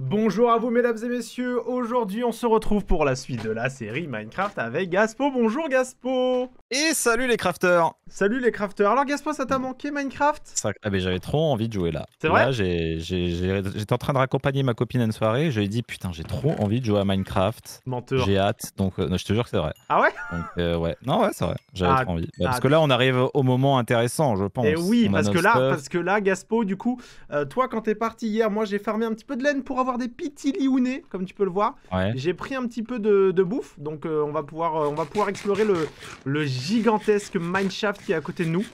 Bonjour à vous mesdames et messieurs, aujourd'hui on se retrouve pour la suite de la série Minecraft avec Gaspo, bonjour Gaspo Et salut les crafters Salut les crafters, alors Gaspo ça t'a manqué Minecraft Ah mais j'avais trop envie de jouer là. C'est vrai j'étais en train de raccompagner ma copine à une soirée, je dit putain j'ai trop envie de jouer à Minecraft. Menteur. J'ai hâte, donc euh, je te jure que c'est vrai. Ah ouais euh, ouais, non ouais c'est vrai, j'avais ah, trop envie. Ah, parce que là on arrive au moment intéressant je pense. Et eh oui, parce que, là, parce que là Gaspo du coup, euh, toi quand t'es parti hier, moi j'ai farmé un petit peu de laine pour avoir avoir des petits lionnés, comme tu peux le voir. J'ai pris un petit peu de, bouffe, donc euh, on, va pouvoir, euh, on va pouvoir explorer le, le gigantesque mineshaft qui est à côté de nous.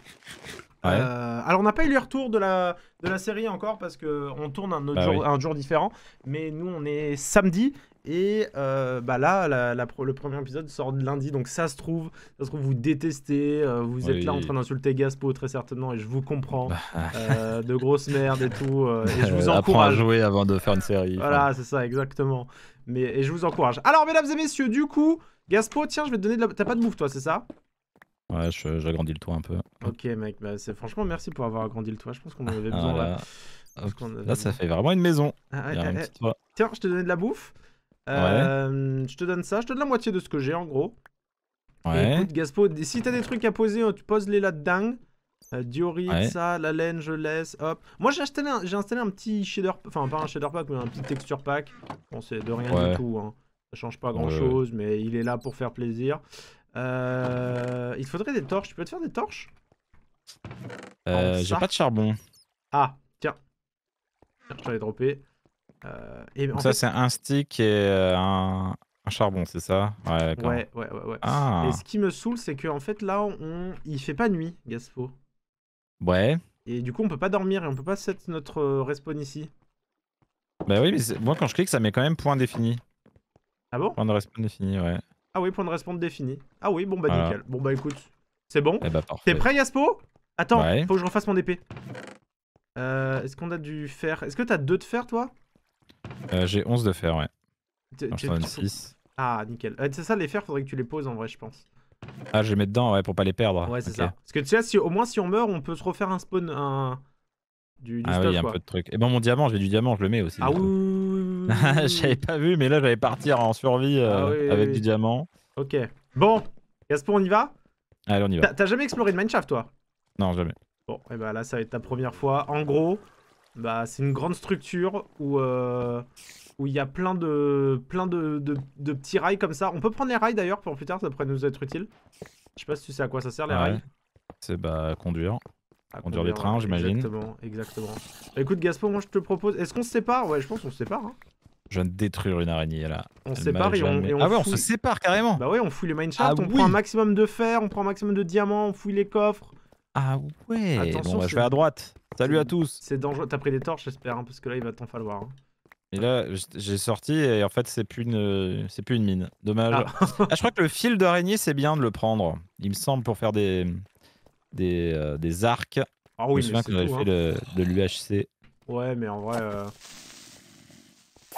Euh, alors on n'a pas eu le retour de la, de la série encore parce qu'on tourne un, autre bah jour, un jour différent, mais nous on est samedi et euh, bah là, le premier épisode sort lundi, donc ça se trouve, ça se trouve vous détestez, euh, vous êtes là en train d'insulter Gaspo très certainement, et je vous comprends, bah. euh, de grosses merdes et tout, et je vous encourage. à jouer avant de faire une série. Voilà, c'est ça, exactement. Mais et je vous encourage. Alors, mesdames et messieurs, du coup, Gaspo, tiens, je vais te donner de la... t'as pas de bouffe toi, c'est ça Ouais, j'agrandis le toit un peu. Ok, mec, bah, c'est franchement merci pour avoir agrandi le toit. Je pense qu'on en avait ah besoin là. Là, ça fait vraiment une maison. Tiens, je te donnais de la bouffe. Euh, Je te donne ça, je te donne la moitié de ce que j'ai en gros. Ouais. écoute, Gaspo, si t'as des trucs à poser, euh, tu poses-les là-dedans. Euh, Diorite, ça, la laine, je laisse, hop. Moi, j'ai installé, installé, un petit shader, enfin, pas un shader pack, mais un petit texture pack. Bon, c'est de rien du tout, hein. Ça change pas grand-chose, mais il est là pour faire plaisir. Euh, il faudrait des torches. Tu peux te faire des torches euh, J'ai pas de charbon. Ah, tiens. Je t'avais droppé. Euh, et ça, c'est un stick et euh, un, charbon, c'est ça ouais, ouais, ouais, ah. Et ce qui me saoule, c'est qu'en fait, là, on... il fait pas nuit, Gaspo. Ouais. Et du coup, on peut pas dormir et on peut pas set notre euh, respawn ici. Bah oui, mais moi, quand je clique, ça met quand même point défini. Ah bon Point de respawn défini, ouais. Ah oui, point de respawn défini. Ah oui, bon bah nickel. Bon bah écoute, c'est bon. Eh bah, T'es prêt, Gaspo Attends, faut que je refasse mon épée. Est-ce qu'on a du fer Est-ce que t'as deux de fer, toi euh, J'ai 11 de fer, ouais. De, 6. Ah, nickel. Euh, c'est ça, les fer, faudrait que tu les poses en vrai, je pense. Ah, je les mets dedans, ouais, pour pas les perdre. Ouais, c'est ça. Parce que tu sais, si, au moins si on meurt, on peut se refaire un spawn, un. Du, du ah oui, y a un peu de trucs. Et ben mon diamant, j'ai du diamant, je le mets aussi. Ah oui. J'avais pas vu, mais là, j'allais partir en survie euh, ah avec du diamant. Ok. Bon, Gaspo, on y va Allez, on y va. T'as jamais exploré de Minecraft, toi Non, jamais. Bon, et bah ben là, ça va être ta première fois. En gros, bah, c'est une grande structure où euh, où il y a plein de plein de, de, petits rails comme ça. On peut prendre les rails d'ailleurs pour plus tard, ça pourrait nous être utile. Je sais pas si tu sais à quoi ça sert les rails. C'est bah conduire. À conduire, des trains, j'imagine. Exactement, exactement. Bah, écoute Gaspo, moi je te propose, est-ce qu'on se sépare Ouais, je pense qu'on se sépare. Hein. Je viens de détruire une araignée là. On se sépare et on, Ah ouais, on se sépare carrément. Bah ouais, on fouille les mineshaft, ah on prend un maximum de fer, on prend un maximum de diamants, on fouille les coffres. Ah ouais. Attention, bon, bah, je vais à droite. Salut à tous. C'est dangereux. T'as pris des torches, j'espère, hein, parce que là, il va t'en falloir. Hein. Et là, j'ai sorti et en fait, c'est plus une, euh, c'est plus une mine. Dommage. Ah. Ah, je crois que le fil d'araignée, c'est bien de le prendre. Il me semble pour faire des, des, euh, arcs. Ah oui, je me souviens qu'on avait fait hein. de l'UHC. Ouais, mais en vrai, euh,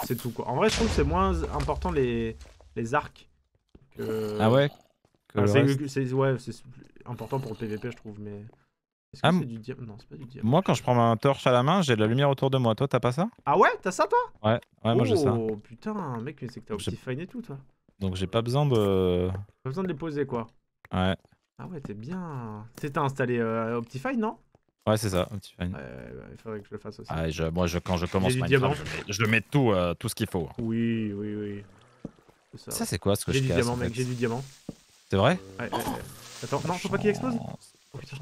c'est tout quoi. En vrai, je trouve que c'est moins important les, les arcs. Ah ouais. c'est important pour le PVP, je trouve, mais ah, c'est du Non, c'est pas du Moi, quand je prends ma torche à la main, j'ai de la lumière autour de moi. Toi, t'as pas ça Ah ouais T'as ça, toi Ouais, ouais moi j'ai ça. Oh putain, mec, mais c'est que t'as Optifine et tout, toi. Donc j'ai pas besoin de. Pas besoin de les poser, quoi. Ouais. Ah ouais, t'es bien. T'as installé euh, Optifine, non Ouais, c'est ça, Optifine. Ouais, il faudrait que je le fasse aussi. Ah, je, moi, je, quand je commence ma je, je, mets tout, euh, tout ce qu'il faut. Oui, oui, oui. Ça, c'est quoi ce que je J'ai du diamant, mec, j'ai du diamant. C'est vrai Attends, non, faut pas qu'il explose. Oh, putain.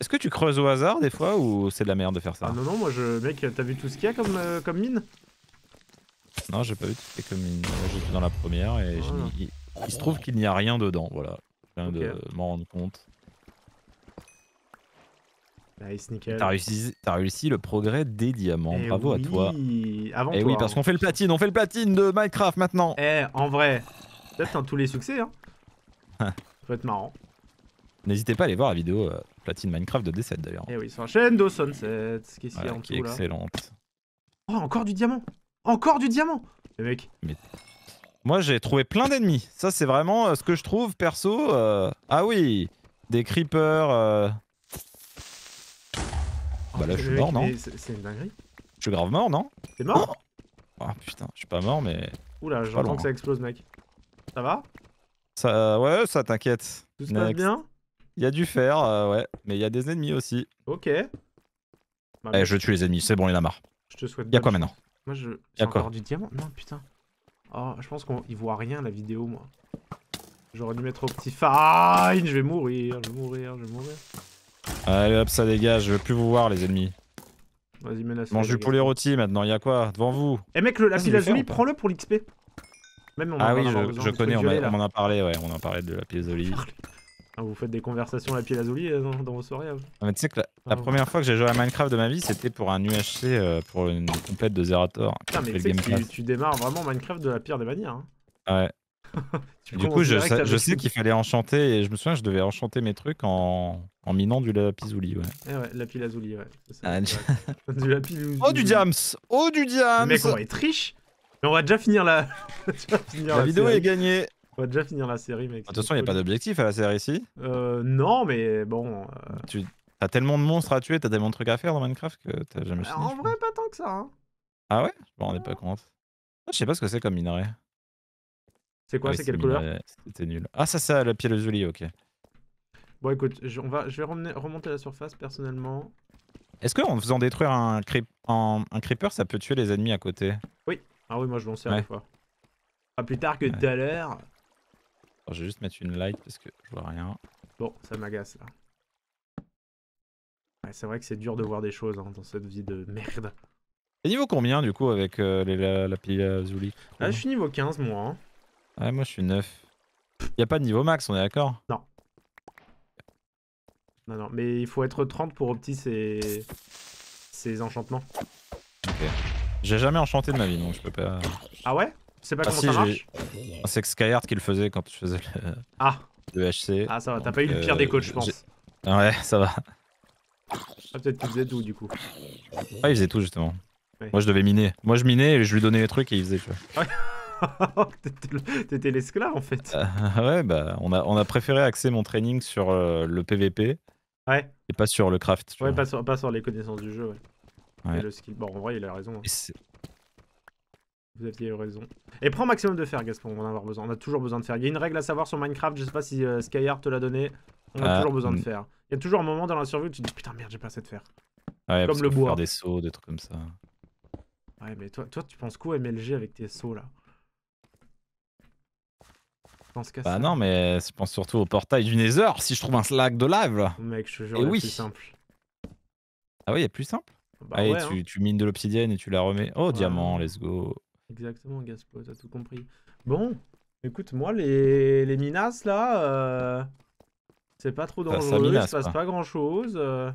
Est-ce que tu creuses au hasard des fois ou c'est de la merde de faire ça ah Non, non, moi je. Mec, t'as vu tout ce qu'il y a comme, euh, comme mine Non, j'ai pas vu tout ce qu'il y a comme mine. J'étais dans la première et ah. il, se trouve qu'il n'y a rien dedans, voilà. Je de m'en rendre compte. Nice, nickel. T'as réussi, réussi le progrès des diamants, eh bravo à toi. et eh oui, parce hein, qu'on fait le platine, on fait le platine de Minecraft maintenant Eh, en vrai, peut-être tous les succès, hein. Ça être marrant. N'hésitez pas à aller voir la vidéo. Euh, Platine Minecraft de D7 d'ailleurs. Et eh oui, c'est un de Sunset, qui est, qui est là. excellente. Oh, encore du diamant Encore du diamant eh, Mais mec Moi, j'ai trouvé plein d'ennemis. Ça, c'est vraiment euh, ce que je trouve perso. Euh, ah oui Des creepers. Euh. bah là, ah, je suis mort, non C'est une dinguerie. Je suis grave mort, non T'es mort oh, ah, putain, je suis pas mort, mais. Oula, j'entends que ça explose, mec. Ça va Ça, ouais, ça t'inquiète. Tout se passe bien il y a du fer, euh, ouais. Mais il y a des ennemis aussi. Ok. Bah, eh, je tue les ennemis, c'est bon, il en a marre. Je te souhaite. Y'a quoi maintenant Moi, je. Y'a encore du diamant Non, putain. Oh, je pense qu'il voit rien la vidéo, moi. J'aurais dû mettre au petit fine. Je vais mourir, je vais mourir, je vais mourir. Allez hop, ça dégage, je veux plus vous voir, les ennemis. Vas-y, menace. Mange du poulet rôti maintenant, y'a quoi devant vous Eh mec, le, la ah, pile prends-le pour l'XP. Même on ah oui, je, connais, on en a parlé, ouais, on en a parlé de la de d'olive. Ah, vous faites des conversations à la pile euh, à dans, dans, vos soirées hein ah, Tu sais que la, ah, première fois que j'ai joué à Minecraft de ma vie, c'était pour un UHC, pour une complète de Zerator. tu, démarres vraiment Minecraft de la pire des manières. Hein. Ouais. du coup, je, sais qu'il fallait enchanter, et je me souviens, je devais enchanter mes trucs en, minant du la ouais. ouais, ouais. Oh du diams Oh du diams Mais on va être riche Mais on va déjà finir la... la, vidéo est gagnée on va déjà finir la série, mec. Attention, il n'y a pas d'objectif à la série ici euh, Non, mais bon. Euh... Tu as tellement de monstres à tuer, t'as tellement de trucs à faire dans Minecraft que t'as jamais bah, fini. En vrai, pas tant que ça. Hein. Ah ouais Je m'en rendais pas compte. Ah, je sais pas ce que c'est comme minerai. C'est quoi ah C'est quelle couleur C'était nul. Ah, ça, ça, le pielozuli, ok. Bon, écoute, je, va, je vais remonter remonter la surface personnellement. Est-ce qu'en faisant détruire un, creeper, ça peut tuer les ennemis à côté Oui. Ah oui, moi je l'en sais à la fois. Pas plus tard que tout à l'heure, je vais juste mettre une light parce que je vois rien. Bon, ça m'agace là. Ouais, c'est vrai que c'est dur de voir des choses hein, dans cette vie de merde. Et niveau combien du coup avec euh, la, la pile Ah, je suis niveau 15 moi. hein. Ouais, moi je suis 9. Y a pas de niveau max, on est d'accord Non. Non, non, mais il faut être 30 pour opti ses... ses enchantements. Ok. J'ai jamais enchanté de ma vie donc je peux pas. Ah ouais sais pas ah comment ça marche C'est Skyheart qui le faisait quand je faisais le, ah. le HC. Ah ça va, t'as pas eu le pire des euh, coachs je pense. Ouais, ça va. Ah, peut-être qu'il faisait tout du coup. Ah il faisait tout justement. Moi je devais miner. Moi je minais et je lui donnais les trucs et il faisait. Tu vois. T'étais l'esclave en fait. Euh, ouais, bah on a, on a préféré axer mon training sur euh, le PVP. Ouais. Et pas sur le craft. Ouais, pas sur, pas sur, les connaissances du jeu. Ouais. Et le skill. Bon, en vrai, il a raison. Hein. Vous aviez raison. Et prends maximum de fer, Gaspon, on va en avoir besoin. On a toujours besoin de fer. Il y a une règle à savoir sur Minecraft, je sais pas si euh, te l'a donné. On a euh, toujours besoin de mm. fer. Il y a toujours un moment dans la survie où tu te dis putain merde, j'ai pas assez de fer. Ouais, comme le bois. Faire des sauts, des trucs comme ça. Ouais, mais toi, toi tu penses quoi MLG avec tes sauts là je pense Bah ça. non, mais je pense surtout au portail du Nether si je trouve un slag de live, là. Mec, je te jure, c'est oui. plus simple. Ah oui, il y a plus simple bah ouais, tu, hein. tu, mines de l'obsidienne et tu la remets. Oh, diamant, let's go. Exactement, Gaspo, t'as tout compris. Bon, écoute, moi, les, les Minas, là, euh, c'est pas trop dangereux, ça, il se passe pas, grand-chose. Euh.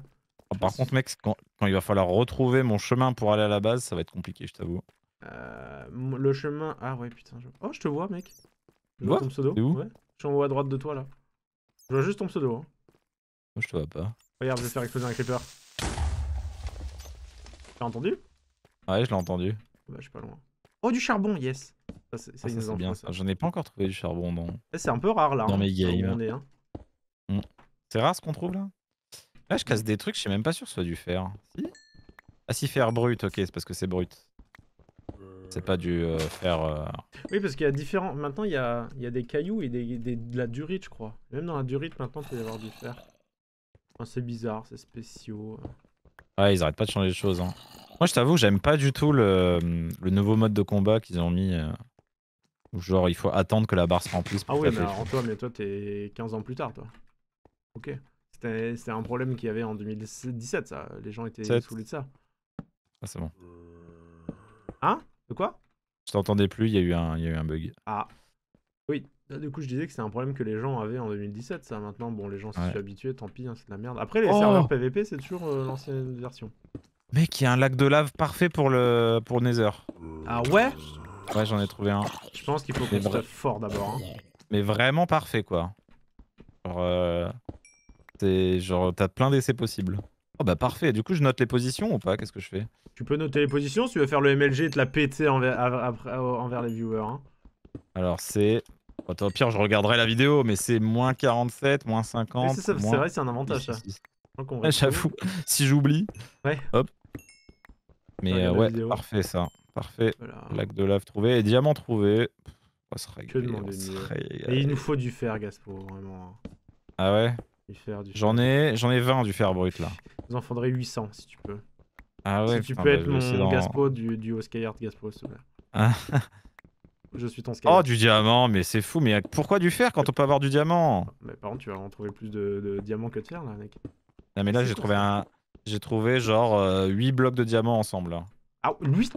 par contre, mec, quand, il va falloir retrouver mon chemin pour aller à la base, ça va être compliqué, je t'avoue. Euh, le chemin... Ah ouais, putain. Je... Oh, je te vois, mec. Je vois, ton pseudo. Où Je suis en haut à droite de toi, là. Je vois juste ton pseudo. Hein. Moi, je te vois pas. Regarde, je vais faire exploser un creeper. T'as entendu Ouais, je l'ai entendu. Bah, je suis pas loin. Oh, du charbon, yes. Ça, c'est ah, bien, ça. J'en ai pas encore trouvé du charbon non eh, C'est un peu rare là. Dans hein, mes hein. hmm. C'est rare ce qu'on trouve là. Là, je casse des trucs, je suis même pas sûr que ce soit du fer. Ah, si, fer brut, ok, c'est parce que c'est brut. C'est pas du euh, fer. Euh, oui, parce qu'il y a différents. Maintenant, il y a, il y a des cailloux et des, de la durite, je crois. Même dans la durite, maintenant, tu peut avoir du fer. c'est bizarre, c'est spéciaux. Euh. Ouais, ils arrêtent pas de changer de choses. Hein. Moi, je t'avoue, j'aime pas du tout le, nouveau mode de combat qu'ils ont mis. Euh, genre, il faut attendre que la barre se remplisse. ah oui, mais toi, mais toi, t'es 15 ans plus tard, toi. Ok. C'était un problème qu'il y avait en 2017, ça. Les gens étaient saoulés de ça. Ah, c'est bon. Euh, hein De quoi Je t'entendais plus, il y, a eu un, y eu un bug. Ah. Oui. Du coup, je disais que c'était un problème que les gens avaient en 2017, ça. Maintenant, bon, les gens s'y sont habitués, tant pis, hein, c'est de la merde. Après, les oh serveurs PVP, c'est toujours euh, l'ancienne version. Mec, il y a un lac de lave parfait pour le pour Nether. Ah ouais Ouais, j'en ai trouvé un. Je pense qu'il faut qu'on fort d'abord. Hein. Mais vraiment parfait, quoi. Genre, euh, genre t'as plein d'essais possibles. Oh bah parfait, du coup je note les positions ou pas Qu'est-ce que je fais Tu peux noter les positions si tu veux faire le MLG et te la péter envers, envers les viewers. Hein. Alors c'est... au pire je regarderai la vidéo, mais c'est moins 47, moins 50... C'est vrai, c'est un avantage ça. J'avoue, si j'oublie, ouais. hop, mais euh, ouais, parfait ça. Parfait. Lac de lave trouvé et diamant trouvé. on se que se Et il nous faut du fer, Gaspo, vraiment. Hein. Ah ouais J'en ai, j'en ai 20 du fer brut là. Vous en faudrait 800 si tu peux. Ah ouais. Si tu peux bah, être mon dans... Gaspo du, du Skyheart Gaspo, s'il Je suis ton Skyheart. Oh du diamant, mais c'est fou. Mais pourquoi du fer quand on peut avoir du diamant Mais par contre, tu vas en trouver plus de, de diamants que de fer là, mec. Non mais là j'ai trouvé un, j'ai trouvé genre euh, huit 8 blocs de diamants ensemble. Hein. Ah, 8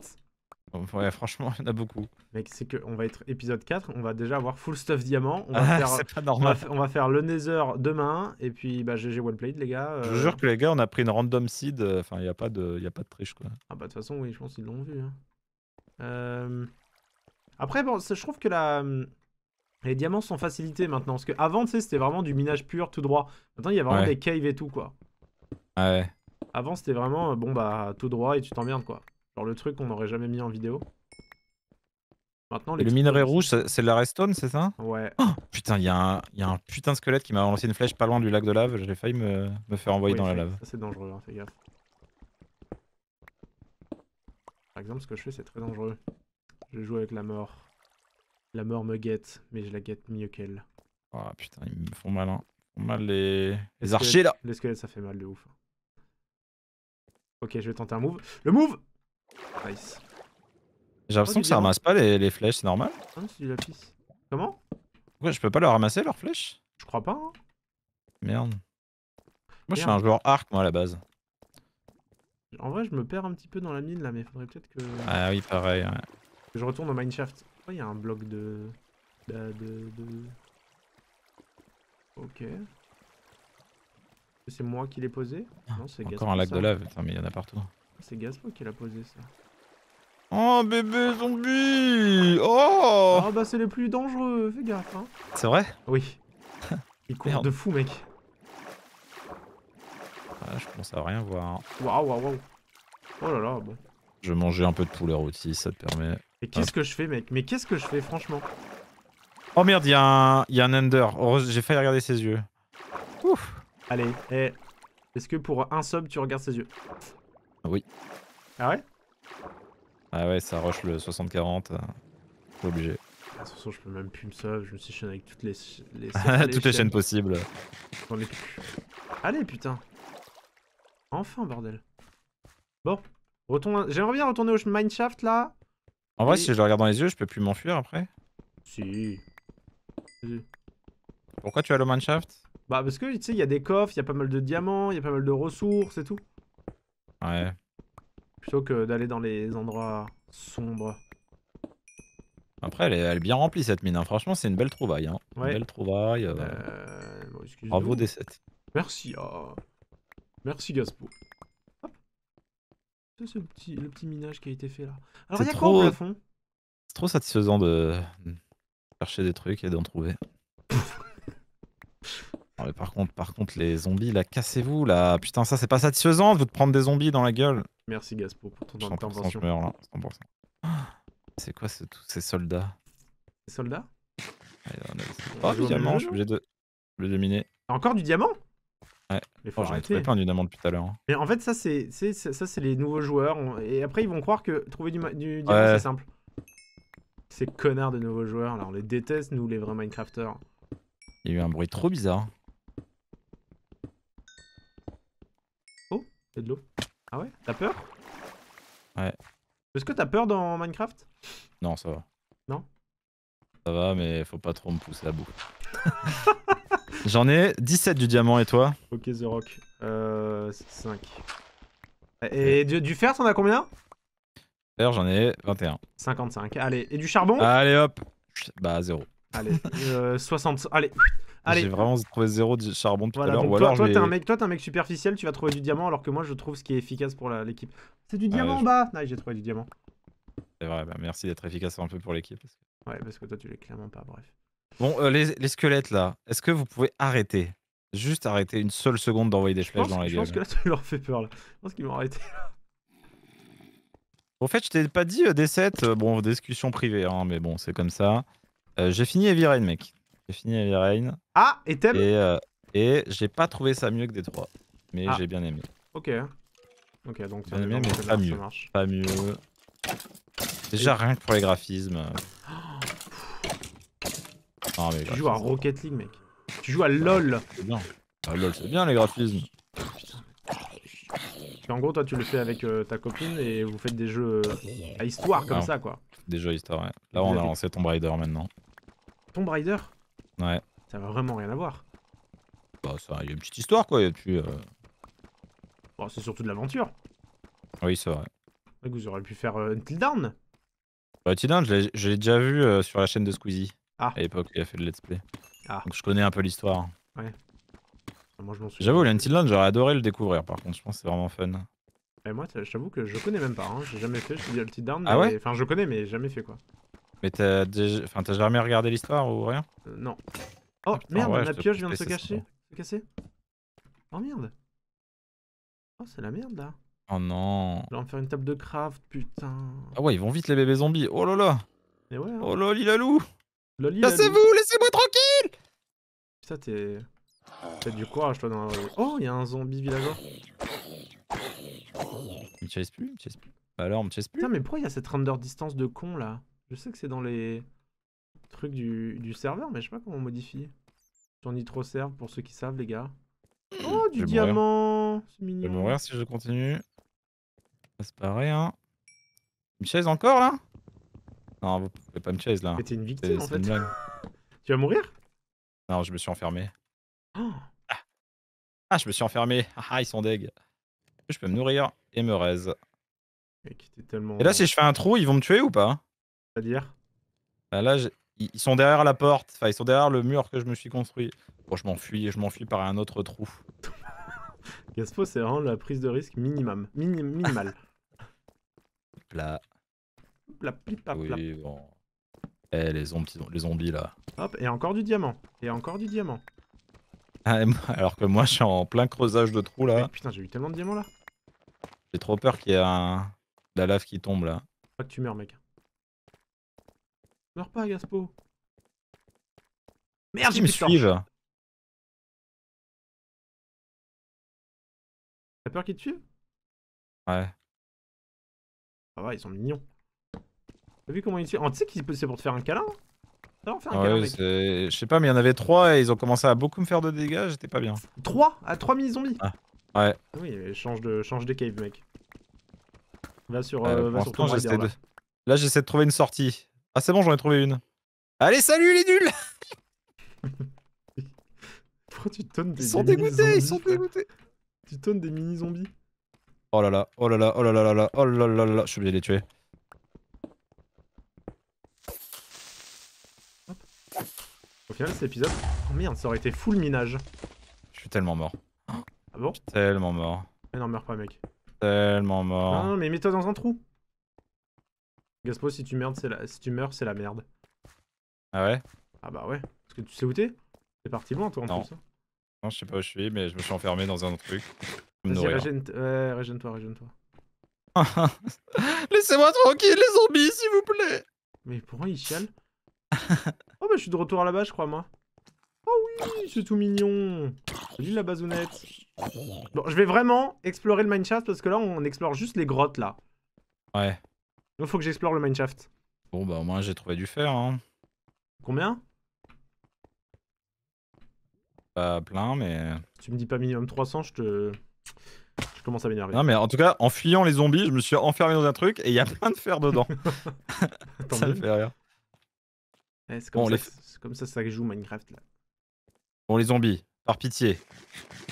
Ouais, franchement, il y en a beaucoup. Mec, c'est que on va être épisode 4, on va déjà avoir full stuff diamant. On va, ah, faire, pas normal. On, va, faire le Nether demain, et puis bah, GG well played, les gars. Je euh. jure que les gars, on a pris une random seed, euh, enfin, il n'y a, pas de, y a pas de triche quoi. Ah, bah, de toute façon, oui, je pense qu'ils l'ont vu. Hein. Après, bon, je trouve que la. Les diamants sont facilités maintenant. Parce qu'avant, tu sais, c'était vraiment du minage pur tout droit. Maintenant, il y a vraiment des caves et tout, quoi. Ouais. Avant, c'était vraiment, euh, bon, bah, tout droit et tu t'emmerdes, quoi. Genre le truc qu'on n'aurait jamais mis en vidéo. Maintenant, les le minerai rouge, c'est de la redstone, c'est ça Ouais. Oh, putain, il y, a un putain de squelette qui m'a lancé une flèche pas loin du lac de lave. J'ai failli me, me faire envoyer dans la lave. Ça, c'est dangereux, hein, fais gaffe. Par exemple, ce que je fais, c'est très dangereux. Je joue avec la mort. La mort me guette, mais je la guette mieux qu'elle. Oh putain, ils me font mal, hein. Ils font mal les, les, archers là Les squelettes, ça fait mal de ouf. Ok, je vais tenter un move. Le move Nice. J'ai l'impression que ça ramasse pas les, flèches, c'est normal Non, c'est du lapis. Comment Pourquoi je peux pas leur ramasser leurs flèches Je crois pas. Hein. Merde. Moi, je suis un joueur arc, moi, à la base. En vrai, je me perds un petit peu dans la mine là, mais faudrait peut-être que. Ah oui, pareil, ouais. je retourne au mineshaft. Pourquoi il y a un bloc de. de. de... Ok. C'est moi qui l'ai posé ah, Non, c'est Encore un lac de lave, putain, mais il y en a partout. C'est Gaspo qui l'a posé ça. Oh bébé zombie Oh Ah bah c'est les plus dangereux, fais gaffe hein. C'est vrai Oui. Il court de fou mec. Ah, je pense à rien voir. Hein. Waouh waouh waouh. Oh là là bon. Je mangeais un peu de poulet rôti, ça te permet. Mais qu'est-ce que je fais mec Mais qu'est-ce que je fais franchement Oh merde, il y, a un, y a un Ender. J'ai failli regarder ses yeux. Allez, eh, est-ce que pour un sub, tu regardes ses yeux Oui. Ah ouais Ah ouais, ça rush le 60-40. Euh, obligé. Ah, de toute je peux même plus me sauver, je me suis chaîné avec toutes les, toutes les chaînes possibles. Allez, putain. Enfin, bordel. Bon, retourne. J'aimerais bien retourner au mineshaft là. En vrai, si je le regarde dans les yeux, je peux plus m'enfuir après. Si. Pourquoi tu as le mineshaft bah parce que tu sais, il y a des coffres, il y a pas mal de diamants, il y a pas mal de ressources et tout. Ouais. Plutôt que d'aller dans les endroits sombres. Après, elle est, bien remplie cette mine. Hein. Franchement, c'est une belle trouvaille. Hein. Ouais. belle trouvaille. Euh, euh, bravo D7. Merci. Ah. Merci Gaspo. C'est ce petit, le petit minage qui a été fait là. Alors quoi C'est trop satisfaisant de chercher des trucs et d'en trouver. par contre, par contre, les zombies, là, cassez-vous, là. Putain, ça, c'est pas satisfaisant de vous prendre des zombies dans la gueule. Merci, Gaspo, pour ton intervention. C'est quoi ces soldats Ces soldats Allez, on oh, diamant, je suis obligé de le dominer. Encore du diamant Ouais. Mais faut oh, trouvé plein du diamant depuis tout à l'heure. Hein. Mais en fait, ça, c'est ça, c'est les nouveaux joueurs. Et après, ils vont croire que trouver du, diamant, c'est simple. Ces connards de nouveaux joueurs, alors on les déteste, nous, les vrais Minecrafters. Il y a eu un bruit trop bizarre. C'est de l'eau. Ah ouais T'as peur Ouais. Est-ce que t'as peur dans Minecraft Non, ça va. Non Ça va, mais faut pas trop me pousser à bout. J'en ai 17 du diamant et toi Ok, The Rock. Euh, 5. Et du, fer, t'en as combien D'ailleurs, j'en ai 21. 55. Allez, et du charbon Allez hop Bah, 0. Allez, euh, 60. Allez. J'ai vraiment trouvé zéro de charbon tout à l'heure. Toi, alors toi, t'es un, mec, un mec superficiel, tu vas trouver du diamant, alors que moi, je trouve ce qui est efficace pour l'équipe. C'est du ah, diamant en bas ah, J'ai trouvé du diamant. C'est vrai, bah merci d'être efficace un peu pour l'équipe. Ouais, parce que toi, tu l'es clairement pas, bref. Bon, euh, les, squelettes là, est-ce que vous pouvez arrêter Juste arrêter une seule seconde d'envoyer des flèches dans les Je pense que là, tu leur fais peur là. Je pense qu'ils vont arrêter là. Au fait, je t'ai pas dit euh, des d euh, bon, discussion privée, hein, mais bon, c'est comme ça. J'ai fini virer Rain, mec fini Rain. Ah, et euh, Et, j'ai pas trouvé ça mieux que des trois. Mais ah. j'ai bien aimé. Ok. Ok, donc bien mais pas, ça Marche. pas mieux. Déjà rien que pour les graphismes. tu joues à Rocket League, mec. Tu joues à LOL. Bah, c'est bien. Bah, LOL, c'est bien les graphismes. En gros, toi, tu le fais avec euh, ta copine et vous faites des jeux euh, à histoire comme ah. ça, quoi. Des jeux à histoire, Là, on a lancé Tomb Raider maintenant. Tomb Raider Ouais. Ça n'a vraiment rien à voir. Bah, ça, il y a une petite histoire, quoi. Tu. Euh. Bon, c'est surtout de l'aventure. Oui, c'est vrai. Vous auriez pu faire euh, Until Dawn. Bah, Until Dawn, je l'ai déjà vu euh, sur la chaîne de Squeezie. Ah. À l'époque, il a fait le let's play. Ah. Donc, je connais un peu l'histoire. Ouais. Ah, moi, je m'en souviens. J'avoue, Until Dawn, j'aurais adoré le découvrir, par contre. Je pense que c'est vraiment fun. Et moi, j'avoue que je connais même pas. Hein. J'ai jamais fait, je suis Until Dawn. Ah ouais Enfin, je connais, mais jamais fait, quoi. Mais t'as déjà... enfin, jamais regardé l'histoire ou rien euh, Non. Oh, merde, la pioche vient de se cacher. Se casser. Oh merde. Oh, c'est la merde là. Oh non. Je vais en faire une table de craft, putain. Ah ouais, ils vont vite les bébés zombies. Oh là là. Mais ouais. Hein. Oh là, Lilalou loup. Laissez-vous, laissez-moi tranquille. Putain, t'es. T'as du courage toi dans. Oh, il y a un zombie villageois. Il me chasse plus, il me chasse plus. Bah alors, on me chasse plus. Putain, mais pourquoi il y a cette render distance de con là je sais que c'est dans les trucs du, du, serveur, mais je sais pas comment on modifie. trop serve pour ceux qui savent, les gars. Oh, du diamant C'est mignon. Je vais mourir si je continue. Ça se paraît, hein. Une chaise encore, là Non, vous pouvez pas me chaise, là. T'es une victime, en fait. tu vas mourir Non, je me suis enfermé. Oh. Ah. ah. je me suis enfermé. Ah, ils sont deg. Je peux me nourrir et me raise. Mec, tellement... Et là, si je fais un trou, ils vont me tuer ou pas c'est-à-dire bah, Là, ils sont derrière la porte, enfin, ils sont derrière le mur que je me suis construit. Bon, je m'enfuis, je m'enfuis par un autre trou. Gaspo, c'est vraiment la prise de risque minimum. minimal. Là, la eh, les zombies, les zombies là. Hop, et encore du diamant. Et encore du diamant. Ah, alors que moi, je suis en plein creusage de trou là. Eh, putain, j'ai eu tellement de diamants là. J'ai trop peur qu'il y ait un... la lave qui tombe là. Pas que tu meurs, mec. Meurs pas, Gaspo. Merde, ils me suivent. T'as peur qu'ils te suivent Ouais. Ah ouais, ils sont mignons. T'as vu comment ils te oh, Tu sais qu'ils c'est pour te faire un câlin non, hein faire un ouais, câlin, Je sais pas, mais il y en avait 3 et ils ont commencé à beaucoup me faire de dégâts, j'étais pas bien. 3 À 3 ah, mini-zombies ah. Ouais. Ah oui, change de, change des caves, mec. Va sur, euh, euh va sur ton là j'essaie de trouver une sortie. Ah, c'est bon, j'en ai trouvé une. Allez, salut les nuls Pourquoi tu tonnes des Ils sont dégoûtés, ils sont dégoûtés Tu tonnes des mini-zombies Oh là là, oh là là, oh là là oh là là, oh là là oh là là, je suis obligé de les tuer. Au final, cet épisode. Oh merde, ça aurait été full minage. Je suis tellement mort. Ah bon tellement mort. Mais ah non, meurs pas, mec. Tellement mort. non, mais mets-toi dans un trou. Gaspo, si tu, merdes, si tu meurs, c'est la merde. Ah ouais Ah bah ouais. Parce que tu sais où t'es T'es parti loin, toi, en non. plus. Hein. non, je sais pas où je suis, mais je me suis enfermé dans un truc. Vas-y, hein. régène-toi, ouais, régène-toi. Régène toi régène toi laissez moi tranquille, les zombies, s'il vous plaît Mais pourquoi ils chialent Oh bah je suis de retour à la base, je crois, moi. Oh oui, c'est tout mignon Salut la bazounette Bon, je vais vraiment explorer le mineshaft parce que là, on explore juste les grottes, là. Ouais. Il faut que j'explore le mineshaft. Bon, bah au moins j'ai trouvé du fer. Hein. Combien Pas plein, mais. Tu me dis pas minimum 300, je te. Je commence à m'énerver. Non, mais en tout cas, en fuyant les zombies, je me suis enfermé dans un truc et il y a plein de fer dedans. ça me fait eh, c'est comme, ça que ça ça joue Minecraft là. Bon, les zombies, par pitié.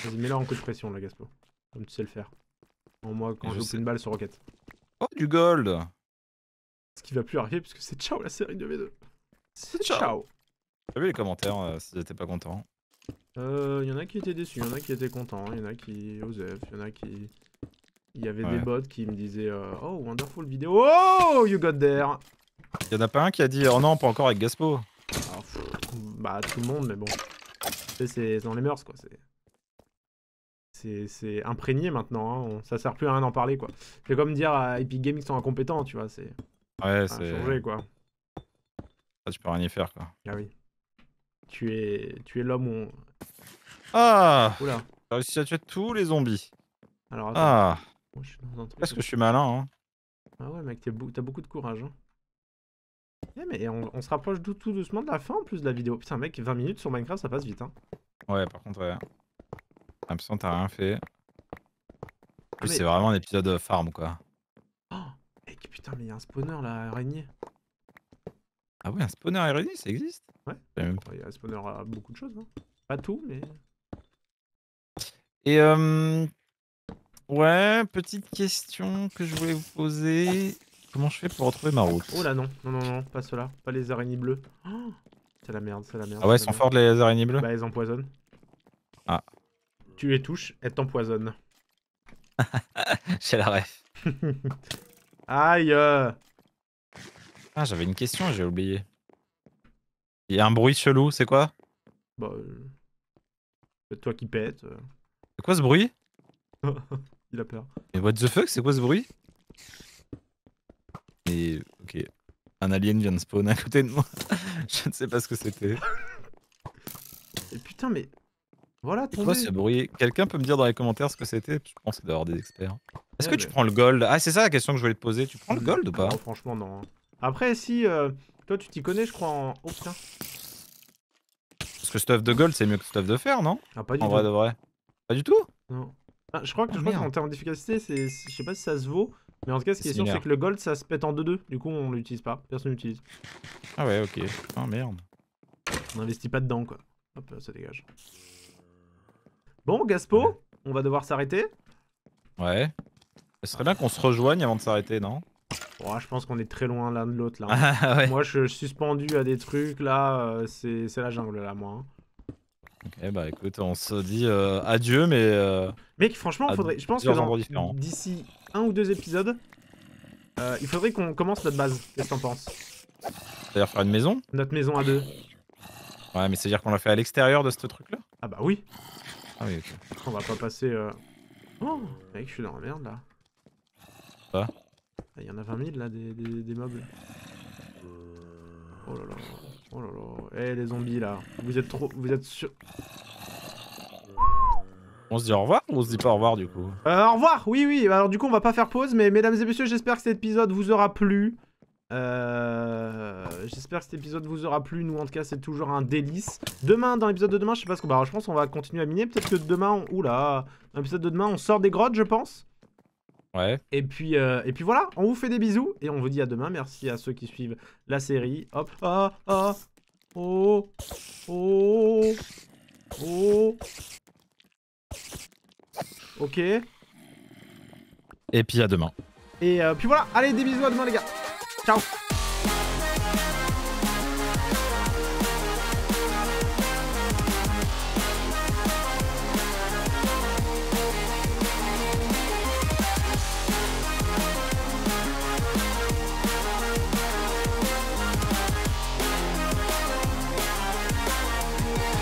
Vas-y, mets-leur en coup de pression là, Gaspo. Comme tu sais le faire. moi, quand j'ai une balle sur Rocket. Oh, du gold ce qui va plus arriver puisque c'est ciao la série de V2. ciao. T'as vu les commentaires euh, si vous étaient pas content euh, y'en a qui étaient déçus, Y'en a qui étaient contents, y'en a qui osaient, Y'en a qui. Il y avait des bots qui me disaient euh, Oh, wonderful vidéo, oh, you got there Il y en a pas un qui a dit Oh non, pas encore avec Gaspo Bah, tout le monde, mais bon. C'est dans les mœurs quoi, c'est c'est imprégné maintenant. Hein. Ça sert plus à rien d'en parler, quoi. C'est comme dire à Epic Games qu'ils sont incompétents, tu vois. C'est. Ouais, c'est. quoi. Ça, tu peux rien y faire, quoi. Ah oui. Tu es, tu es l'homme où. Ah Oula. T'as réussi à tuer tous les zombies. Alors, attends. Ah parce est que je suis malin, hein Ah ouais, mec, t'as beaucoup de courage, hein. Eh, mais on, se rapproche tout, doucement de la fin en plus de la vidéo. Putain, mec, 20 minutes sur Minecraft, ça passe vite. Hein. Ouais, par contre, ouais. Absent, t'as rien fait. Ah, c'est vraiment un épisode euh, farm, quoi putain, mais il y a un spawner là, araignée. Ah ouais, un spawner araignée, ça existe Ouais. Il y a un spawner à beaucoup de choses. Hein. Pas tout, mais. Et euh... ouais, petite question que je voulais vous poser. Comment je fais pour retrouver ma route Oh là non, non, non, non, pas cela, pas les araignées bleues. c'est la merde, c'est la merde. Ah ouais, elles sont forts les araignées bleues Bah elles empoisonnent. Ah. Tu les touches, elles t'empoisonnent. J'ai la ref. Aïe euh. Ah, j'avais une question, j'ai oublié. Il y a un bruit chelou, c'est quoi Bah... Euh, c'est toi qui pète. Euh. C'est quoi ce bruit Il a peur. Mais what the fuck, c'est quoi ce bruit Et ok. Un alien vient de spawn à côté de moi. Je ne sais pas ce que c'était. Et putain, mais... Voilà, ton. bruit Quelqu'un peut me dire dans les commentaires ce que c'était Je pense que c'est des experts. Est-ce que tu prends le gold Ah, c'est ça la question que je voulais te poser. Tu prends le mmh. gold ou pas ah Franchement, non. Hein. Après, si. Euh, toi, tu t'y connais, je crois, en. Oh putain. Parce que stuff de gold, c'est mieux que stuff de fer, non Ah, pas du tout. En vrai de vrai. Pas du tout Non. Ah, je crois que, ah, en qu'en termes d'efficacité, c'est. Je sais pas si ça se vaut. Mais en tout cas, ce qui est, sûr, c'est que le gold, ça se pète en 2-2. Du coup, on l'utilise pas. Personne l'utilise. Ah ouais, ok. ah merde. On investit pas dedans, quoi. Hop, euh, ça dégage. Bon, Gaspo, on va devoir s'arrêter. Ouais. Ce serait bien qu'on se rejoigne avant de s'arrêter, non Ouais, Je pense qu'on est très loin l'un de l'autre là. Ah, moi je suis suspendu à des trucs là, euh, c'est la jungle là moi. Hein. Ok bah écoute, on se dit euh, adieu mais... Euh, mec franchement, faudrait... je pense que d'ici un ou deux épisodes, il faudrait qu'on commence notre base. Qu'est-ce que t'en penses C'est-à-dire faire une maison Notre maison à deux. Ouais mais c'est-à-dire qu'on l'a fait à l'extérieur de ce truc là Ah bah oui. Ah oui ok. On va pas passer... Oh mec je suis dans la merde là. Il y en a 20 000 là, des, des, meubles. Euh. Oh là là, oh là là. Eh les zombies là, vous êtes trop. Vous êtes sur. On se dit au revoir ou on se dit pas au revoir du coup euh, Au revoir, oui, oui. Alors du coup, on va pas faire pause, mais mesdames et messieurs, j'espère que cet épisode vous aura plu. Euh, j'espère que cet épisode vous aura plu. Nous, en tout cas, c'est toujours un délice. Demain, dans l'épisode de demain, je sais pas ce qu'on va. Bah, je pense qu'on va continuer à miner. Peut-être que demain, oula, dans l'épisode de demain, on sort des grottes, je pense. Ouais. Et puis, euh, et puis voilà, on vous fait des bisous et on vous dit à demain. Merci à ceux qui suivent la série. Hop, ah, ah, oh, oh, oh. Ok. Et puis à demain. Et euh, puis voilà, allez, des bisous à demain les gars. Ciao